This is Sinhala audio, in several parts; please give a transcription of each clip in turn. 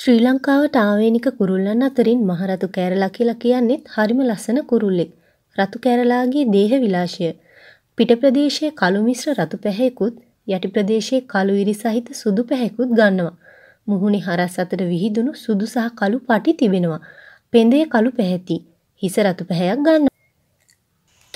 ශ්‍රී ලංකාවට ආවේනික කුරුල්ලන් අතරින් මහරතු කෑරලා කියලා කියන්නේත් හරිම ලස්සන කුරුල්ලෙක්. රතු කෑරලාගේ දේහ විලාශය. පිට ප්‍රදේශයේ කළු මිශ්‍ර රතු පැහැයකුත් යටි ප්‍රදේශයේ කළු ඉරි සහිත සුදු පැහැයකුත් ගන්නවා. මුහුණේ හරස් අතර විහිදුණු සුදු සහ කළු පටි තිබෙනවා. පෙඳේ කළු පැහැති. හිස රතු පැහැයක් ගන්නවා.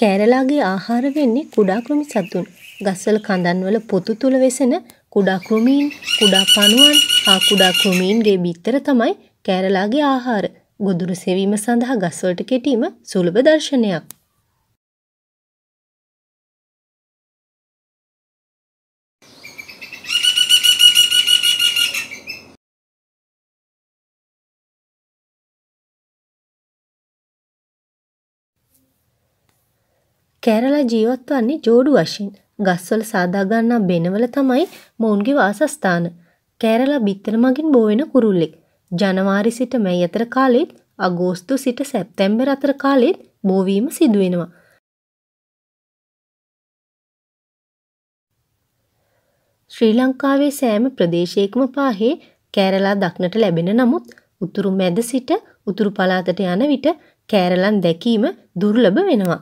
කෑරලාගේ ආහාර වෙන්නේ කුඩා කෘමි සතුන්. ගස්වල කඳන්වල පොතු තුල වෙසෙන කුඩා කෘමීන්, කුඩා පණුවන්, ආ කුඩා කුමීන්ගේ බිත්තර තමයි කෑරලාගේ ආහාර. ගොදුරු සෙවීම සඳහා ගස්වලට කෙටීම සුලභ දර්ශනයක්. කෑරලා ජීවත් වන්නේ ජෝඩු වශයෙන්. ගස්වල සාදා ගන්නා බෙනවල තමයි මොවුන්ගේ වාසස්ථාන. කෑරලා බිත්තර මගින් බෝවෙන කුරුල්ලෙක්. ජනවාරි සිට මැයි අතර කාලෙත් අගෝස්තු සිට සැප්තැම්බර් අතර කාලෙත් බෝවීම සිදුවෙනවා. ශ්‍රී ලංකාවේ සෑම ප්‍රදේශයකම පාහේ කෑරලා දක්නට ලැබෙන නමුත් උතුරු මැද සිට උතුරු පළාතට යන විට කෑරලන් දැකීම දුර්ලභ වෙනවා.